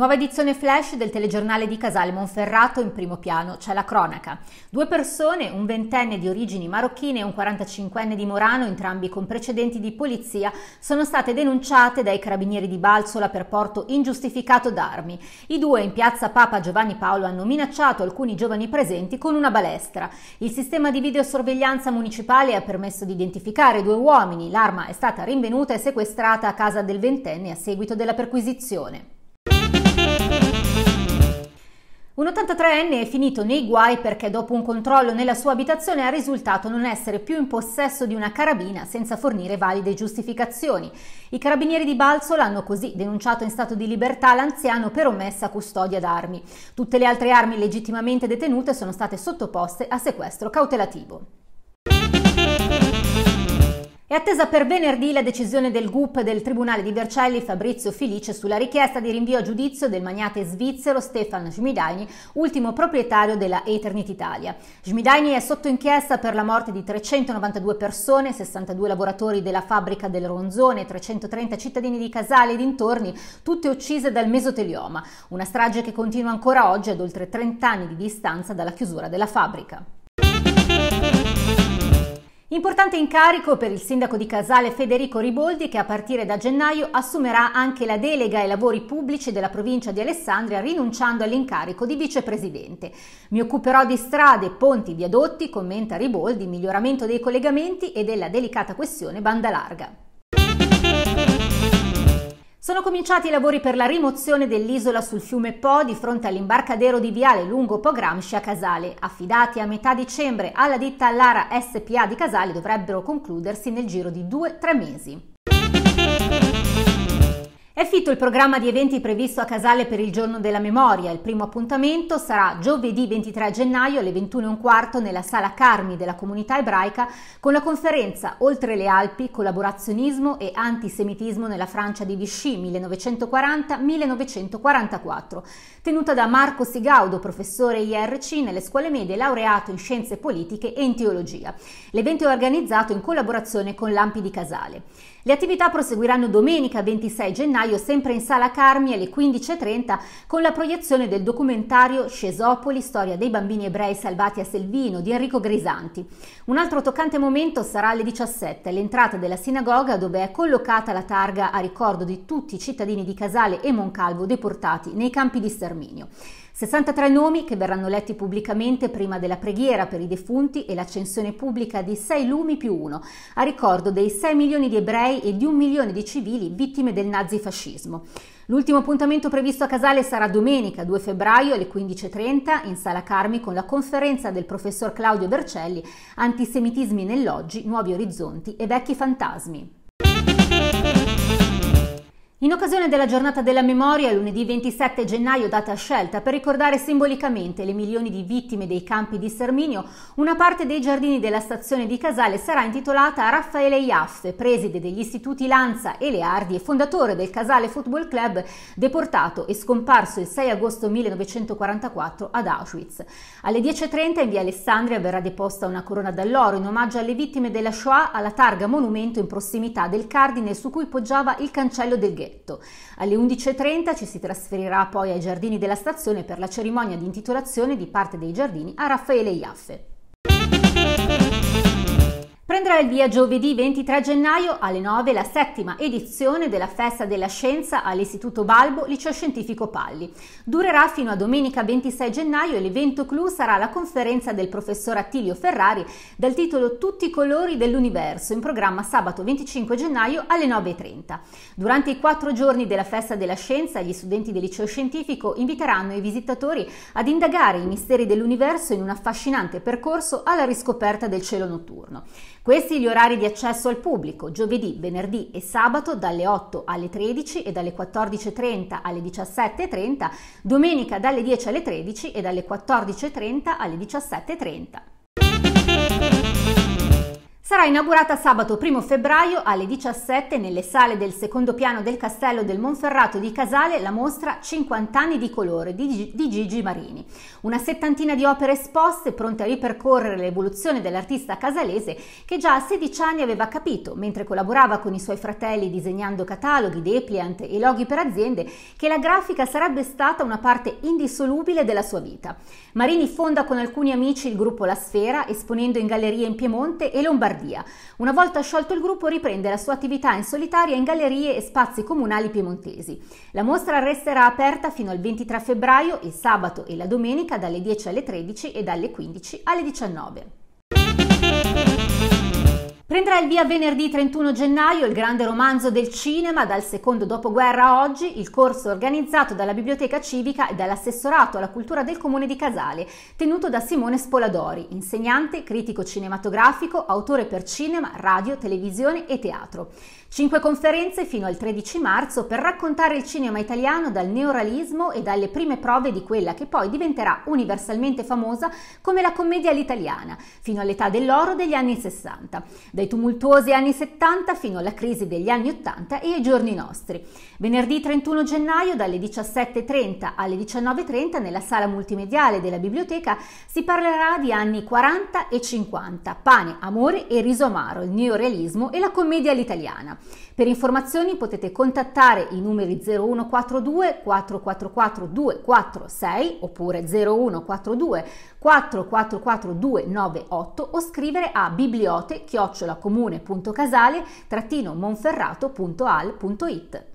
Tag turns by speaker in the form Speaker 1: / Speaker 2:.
Speaker 1: Nuova edizione flash del telegiornale di Casale Monferrato, in primo piano c'è la cronaca. Due persone, un ventenne di origini marocchine e un 45enne di Morano, entrambi con precedenti di polizia, sono state denunciate dai carabinieri di Balsola per porto ingiustificato d'armi. I due in piazza Papa Giovanni Paolo hanno minacciato alcuni giovani presenti con una balestra. Il sistema di videosorveglianza municipale ha permesso di identificare due uomini. L'arma è stata rinvenuta e sequestrata a casa del ventenne a seguito della perquisizione. Un 83enne è finito nei guai perché dopo un controllo nella sua abitazione ha risultato non essere più in possesso di una carabina senza fornire valide giustificazioni. I carabinieri di Balzola hanno così denunciato in stato di libertà l'anziano per omessa custodia d'armi. Tutte le altre armi legittimamente detenute sono state sottoposte a sequestro cautelativo. È attesa per venerdì la decisione del GUP del Tribunale di Vercelli Fabrizio Felice sulla richiesta di rinvio a giudizio del magnate svizzero Stefan Schmidaini, ultimo proprietario della Eternit Italia. Schmidaini è sotto inchiesta per la morte di 392 persone, 62 lavoratori della fabbrica del Ronzone, 330 cittadini di Casale e dintorni, tutte uccise dal mesotelioma, una strage che continua ancora oggi ad oltre 30 anni di distanza dalla chiusura della fabbrica. Importante incarico per il sindaco di Casale Federico Riboldi che a partire da gennaio assumerà anche la delega ai lavori pubblici della provincia di Alessandria rinunciando all'incarico di vicepresidente. Mi occuperò di strade, ponti, viadotti, commenta Riboldi, miglioramento dei collegamenti e della delicata questione banda larga. Sono cominciati i lavori per la rimozione dell'isola sul fiume Po di fronte all'imbarcadero di Viale lungo Po Gramsci a Casale. Affidati a metà dicembre alla ditta Lara SPA di Casale dovrebbero concludersi nel giro di 2-3 mesi. È fitto il programma di eventi previsto a Casale per il giorno della memoria. Il primo appuntamento sarà giovedì 23 gennaio alle 21.15 nella Sala Carmi della comunità ebraica con la conferenza Oltre le Alpi, collaborazionismo e antisemitismo nella Francia di Vichy 1940-1944, tenuta da Marco Sigaudo, professore IRC nelle scuole medie, laureato in scienze politiche e in teologia. L'evento è organizzato in collaborazione con l'Ampi di Casale. Le attività proseguiranno domenica 26 gennaio gennaio, sempre in Sala Carmi alle 15.30, con la proiezione del documentario Scesopoli, storia dei bambini ebrei salvati a Selvino di Enrico Grisanti. Un altro toccante momento sarà alle 17, l'entrata della sinagoga dove è collocata la targa a ricordo di tutti i cittadini di Casale e Moncalvo deportati nei campi di sterminio. 63 nomi che verranno letti pubblicamente prima della preghiera per i defunti e l'accensione pubblica di 6 lumi più 1, a ricordo dei 6 milioni di ebrei e di un milione di civili vittime del nazifascismo fascismo. L'ultimo appuntamento previsto a Casale sarà domenica 2 febbraio alle 15.30 in Sala Carmi con la conferenza del professor Claudio Bercelli Antisemitismi nell'oggi, nuovi orizzonti e vecchi fantasmi. In occasione della giornata della memoria, lunedì 27 gennaio, data scelta per ricordare simbolicamente le milioni di vittime dei campi di sterminio, una parte dei giardini della stazione di Casale sarà intitolata a Raffaele Iaff, preside degli istituti Lanza e Leardi e fondatore del Casale Football Club, deportato e scomparso il 6 agosto 1944 ad Auschwitz. Alle 10.30 in via Alessandria verrà deposta una corona d'alloro in omaggio alle vittime della Shoah alla targa monumento in prossimità del cardine su cui poggiava il cancello del ghetto. Castelletto. Alle 11.30 ci si trasferirà poi ai giardini della stazione per la cerimonia di intitolazione di parte dei giardini a Raffaele Iaffe. Londra il via giovedì 23 gennaio alle 9 la settima edizione della Festa della Scienza all'Istituto Balbo Liceo Scientifico Palli. Durerà fino a domenica 26 gennaio e l'evento clou sarà la conferenza del professor Attilio Ferrari dal titolo Tutti i colori dell'universo in programma sabato 25 gennaio alle 9.30. Durante i quattro giorni della Festa della Scienza gli studenti del Liceo Scientifico inviteranno i visitatori ad indagare i misteri dell'universo in un affascinante percorso alla riscoperta del cielo notturno. Questi gli orari di accesso al pubblico, giovedì, venerdì e sabato dalle 8 alle 13 e dalle 14.30 alle 17.30, domenica dalle 10 alle 13 e dalle 14.30 alle 17.30. Sarà inaugurata sabato 1 febbraio alle 17 nelle sale del secondo piano del Castello del Monferrato di Casale la mostra 50 anni di colore di, Gigi Marini. Una settantina di opere esposte pronte a ripercorrere l'evoluzione dell'artista casalese che già a 16 anni aveva capito, mentre collaborava con i suoi fratelli disegnando cataloghi, depliant e loghi per aziende, che la grafica sarebbe stata una parte indissolubile della sua vita. Marini fonda con alcuni amici il gruppo La Sfera, esponendo in gallerie in Piemonte e Lombardia via. Una volta sciolto il gruppo riprende la sua attività in solitaria in gallerie e spazi comunali piemontesi. La mostra resterà aperta fino al 23 febbraio, il sabato e la domenica dalle 10 alle 13 e dalle 15 alle 19. Prenderà il via venerdì 31 gennaio il grande romanzo del cinema dal secondo dopoguerra a oggi, il corso organizzato dalla Biblioteca Civica e dall'assessorato alla cultura del comune di Casale, tenuto da Simone Spoladori, insegnante, critico cinematografico, autore per cinema, radio, televisione e teatro. Cinque conferenze fino al 13 marzo per raccontare il cinema italiano dal neorealismo e dalle prime prove di quella che poi diventerà universalmente famosa come la commedia all'italiana, fino all'età dell'oro degli anni 60. Dai tumultuosi anni 70 fino alla crisi degli anni 80 e ai giorni nostri. Venerdì 31 gennaio dalle 17.30 alle 19.30 nella sala multimediale della biblioteca si parlerà di anni 40 e 50, pane, amore e riso amaro, il neorealismo e la commedia all'italiana. Per informazioni potete contattare i numeri 0142 444 246 oppure 0142 444 298 o scrivere a bibliote chiocciola comune.casale-monferrato.al.it.